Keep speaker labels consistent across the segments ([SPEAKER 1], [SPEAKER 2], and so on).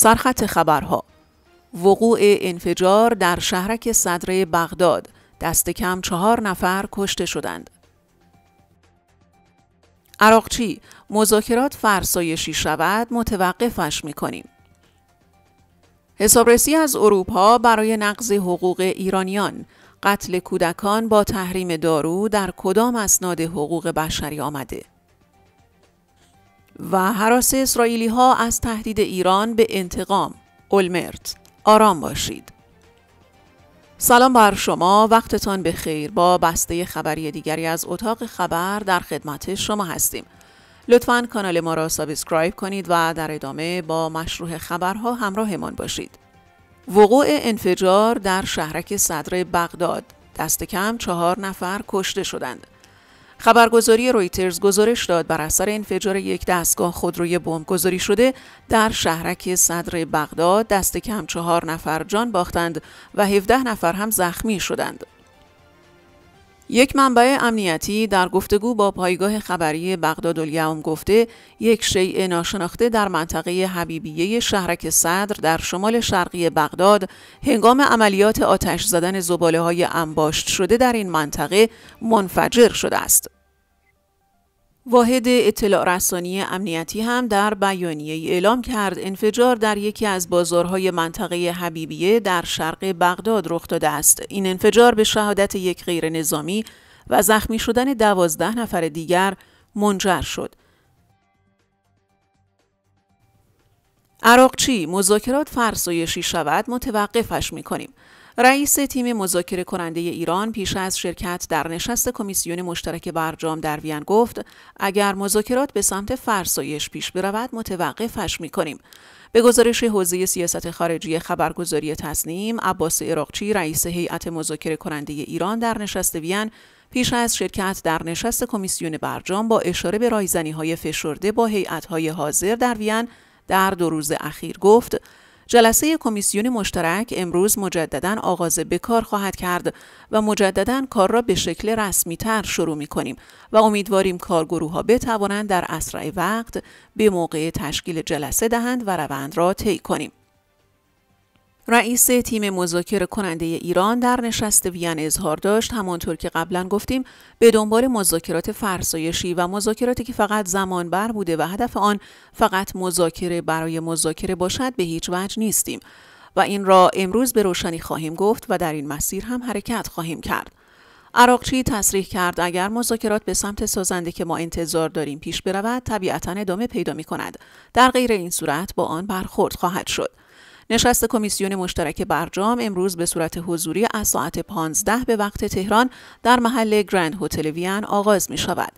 [SPEAKER 1] سرخط خبرها وقوع انفجار در شهرک صدره بغداد دست کم چهار نفر کشته شدند. عراقچی مذاکرات فرسایشی شود متوقفش میکنیم. حسابرسی از اروپا برای نقض حقوق ایرانیان قتل کودکان با تحریم دارو در کدام اسناد حقوق بشری آمده؟ و حراس اسرائیلی ها از تهدید ایران به انتقام اولمرت آرام باشید سلام بر شما وقتتان به خیر با بسته خبری دیگری از اتاق خبر در خدمت شما هستیم لطفا کانال ما را سابسکرایب کنید و در ادامه با مشروع خبرها همراهمان باشید وقوع انفجار در شهرک صدر بغداد دست کم چهار نفر کشته شدند خبرگزاری رویترز گزارش داد بر اثر انفجار یک دستگاه خودروی بمبگذاری شده در شهرک صدر بغداد دست کم چهار نفر جان باختند و 17 نفر هم زخمی شدند. یک منبع امنیتی در گفتگو با پایگاه خبری بغداد الیوم گفته یک شیء ناشناخته در منطقه حبیبیه شهرک صدر در شمال شرقی بغداد هنگام عملیات آتش زدن زباله های انباشت شده در این منطقه منفجر شده است. واحد اطلاع رسانی امنیتی هم در بیانیه ای اعلام کرد انفجار در یکی از بازارهای منطقه حبیبیه در شرق بغداد رخ داده است. این انفجار به شهادت یک غیر نظامی و زخمی شدن دوازده نفر دیگر منجر شد. عراقچی مذاکرات فرسایشی شود متوقفش می کنیم. رئیس تیم مذاکره کننده ایران پیش از شرکت در نشست کمیسیون مشترک برجام در وین گفت اگر مذاکرات به سمت فرسایش پیش برود متوقفش می کنیم. به گزارش حوزه سیاست خارجی خبرگزاری تصنیم عباس اراقچی رئیس هیئت مذاکره کننده ایران در نشست وین پیش از شرکت در نشست کمیسیون برجام با اشاره به رایزنی های فشرده با هیئت های حاضر در وین در دو روز اخیر گفت جلسه کمیسیون مشترک امروز مجددا آغاز به کار خواهد کرد و مجددا کار را به شکل رسمی تر شروع می کنیم و امیدواریم کارگروه ها بتوانند در اسرع وقت به موقع تشکیل جلسه دهند و روند را طی کنیم. رئیس تیم مذاکره کننده ایران در نشست وین اظهار داشت همانطور که قبلا گفتیم به دنبال مذاکرات فرسایشی و مذاکراتی که فقط زمان بر بوده و هدف آن فقط مذاکره برای مذاکره باشد به هیچ وجه نیستیم و این را امروز به روشنی خواهیم گفت و در این مسیر هم حرکت خواهیم کرد. عراقچی تصریح کرد اگر مذاکرات به سمت سازنده که ما انتظار داریم پیش برود طبیعتا ادامه پیدا می کند. در غیر این صورت با آن برخورد خواهد شد. نشست کمیسیون مشترک برجام امروز به صورت حضوری از ساعت 15 به وقت تهران در محل گرند هتل وین آغاز می شود.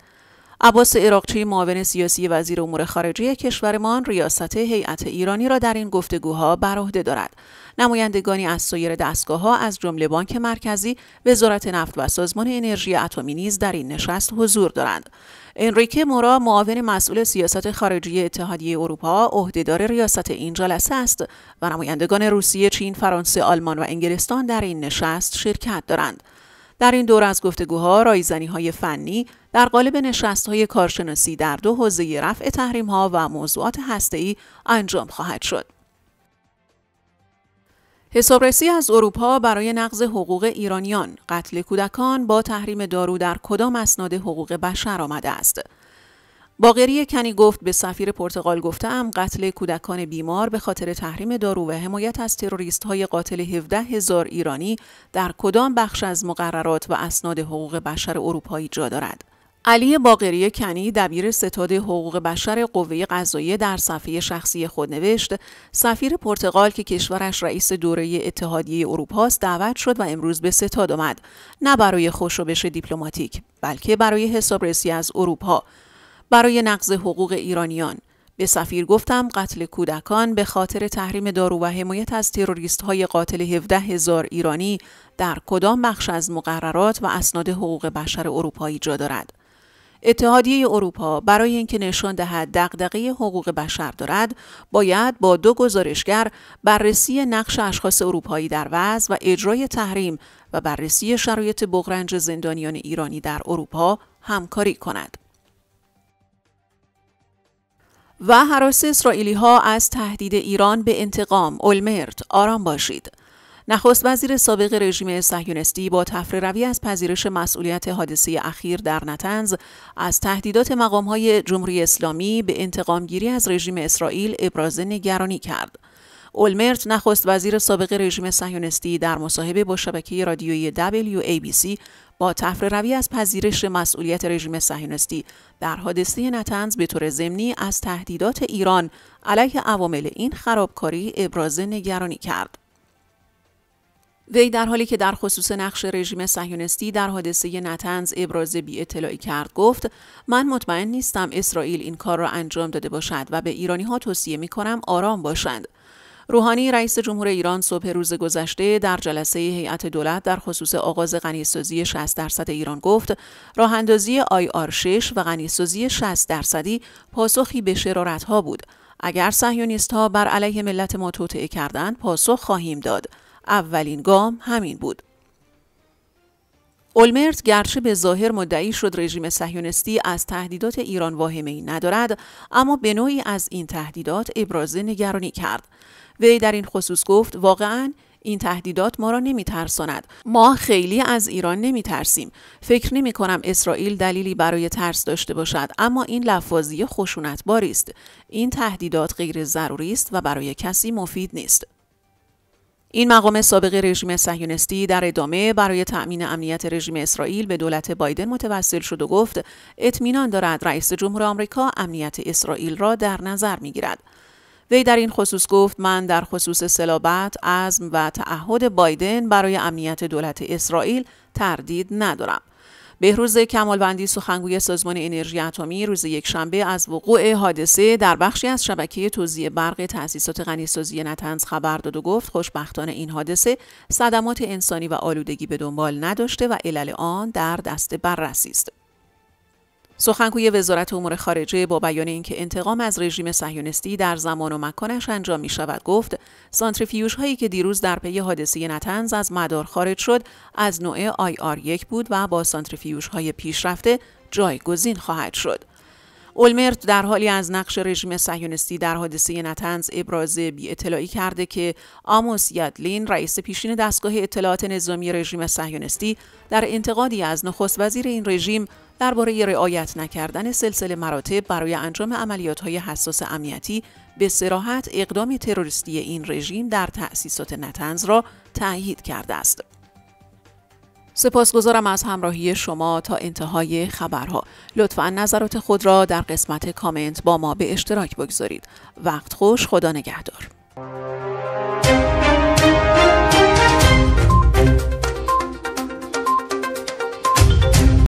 [SPEAKER 1] عباس اراقچی معاون سیاسی وزیر امور خارجه کشورمان ریاست هیئت ایرانی را در این گفتگوها بر عهده دارد نمایندگانی از سایر ها از جمله بانک مرکزی وزارت نفت و سازمان انرژی اتمی نیز در این نشست حضور دارند انریکه مورا معاون مسئول سیاست خارجی اتحادیه اروپا عهدهدار ریاست این جلسه است و نمایندگان روسیه چین فرانسه آلمان و انگلستان در این نشست شرکت دارند در این دور از گفتگوها رایزنی های فنی در قالب نشست های کارشناسی در دو حوزه رفع تحریم ها و موضوعات ای انجام خواهد شد. حسابرسی از اروپا برای نقض حقوق ایرانیان قتل کودکان با تحریم دارو در کدام اسناد حقوق بشر آمده است؟ باقری کنی گفت به سفیر پرتغال گفتم قتل کودکان بیمار به خاطر تحریم دارو و حمایت از تروریست های قاتل 17 هزار ایرانی در کدام بخش از مقررات و اسناد حقوق بشر اروپایی جا دارد علی باقری کنی دبیر ستاد حقوق بشر قوه قضاییه در صفحه شخصی خود نوشت سفیر پرتغال که کشورش رئیس دوره اتحادیه اروپا است دعوت شد و امروز به ستاد آمد نه برای خوشبش دیپلماتیک بلکه برای حسابرسی از اروپا برای نقض حقوق ایرانیان به سفیر گفتم قتل کودکان به خاطر تحریم دارو و حمایت از تروریست های قاتل 17 هزار ایرانی در کدام بخش از مقررات و اسناد حقوق بشر اروپایی جا دارد اتحادیه اروپا برای اینکه نشان دهد دغدغه حقوق بشر دارد باید با دو گزارشگر بررسی نقش اشخاص اروپایی در وضع و اجرای تحریم و بررسی شرایط بغرنج زندانیان ایرانی در اروپا همکاری کند و حراس اسرائیلی ها از تهدید ایران به انتقام اولمرت آرام باشید نخست وزیر سابق رژیم صهیونیستی با تفره روی از پذیرش مسئولیت حادثه اخیر در نتنز از تهدیدات های جمهوری اسلامی به انتقام گیری از رژیم اسرائیل ابراز نگرانی کرد اولمرت نخست وزیر سابق رژیم صهیونیستی در مصاحبه با شبکه رادیویی WABC با روی از پذیرش مسئولیت رژیم صهیونیستی در حادثه نتنز به طور ضمنی از تهدیدات ایران علیه عوامل این خرابکاری ابراز نگرانی کرد. وی در حالی که در خصوص نقش رژیم صهیونیستی در حادثه نتنز ابراز بی اطلاعی کرد گفت من مطمئن نیستم اسرائیل این کار را انجام داده باشد و به ایرانی ها توصیه می کنم آرام باشند روحانی رئیس جمهور ایران صبح روز گذشته در جلسه هیئت دولت در خصوص آغاز غنیسازی 60 درصد ایران گفت راهاندازی آی آر 6 و غنیسازی 60 درصدی پاسخی به شرارت ها بود اگر صهیونیست ها بر علیه ملت ما توطعه کردند پاسخ خواهیم داد اولین گام همین بود اولمرت گرچه به ظاهر مدعی شد رژیم صهیونیستی از تهدیدات ایران واهمه ای ندارد اما به نوعی از این تهدیدات ابراز نگرانی کرد وی در این خصوص گفت واقعا این تهدیدات ما را نمی ترساند. ما خیلی از ایران نمی ترسیم. فکر نمی کنم اسرائیل دلیلی برای ترس داشته باشد اما این لفاظی خشونت است. این تهدیدات غیر ضروری است و برای کسی مفید نیست. این مقام سابق رژیم صهیونیستی در ادامه برای تأمین امنیت رژیم اسرائیل به دولت بایدن متوسل شد و گفت اطمینان دارد رئیس جمهور آمریکا امنیت اسرائیل را در نظر میگیرد وی در این خصوص گفت من در خصوص سلابت، عزم و تعهد بایدن برای امنیت دولت اسرائیل تردید ندارم بهروز کمالوندی سخنگوی سازمان انرژی اتمی روز یکشنبه از وقوع حادثه در بخشی از شبکه توزیع برق تأسیسات غنیسازی نتنز خبر داد و گفت خوشبختانه این حادثه صدمات انسانی و آلودگی به دنبال نداشته و علل آن در دست بررسی است سخنگوی وزارت امور خارجه با بیان اینکه انتقام از رژیم صهیونیستی در زمان و مکانش انجام می شود گفت سانتریفیوژ هایی که دیروز در پی حادثه نتنز از مدار خارج شد از نوع IR1 بود و با سانتریفیوژ های پیشرفته جایگزین خواهد شد اولمرت در حالی از نقش رژیم صهیونیستی در حادثه نتنز ابراز بی اطلاعی کرده که آموس یادلین رئیس پیشین دستگاه اطلاعات نظامی رژیم صهیونیستی در انتقادی از نخست وزیر این رژیم درباره رعایت نکردن سلسله مراتب برای انجام های حساس امنیتی به سراحت اقدام تروریستی این رژیم در تأسیسات نتنز را تأیید کرده است. سپاسگزارم از همراهی شما تا انتهای خبرها لطفا نظرات خود را در قسمت کامنت با ما به اشتراک بگذارید وقت خوش خدا نگهدار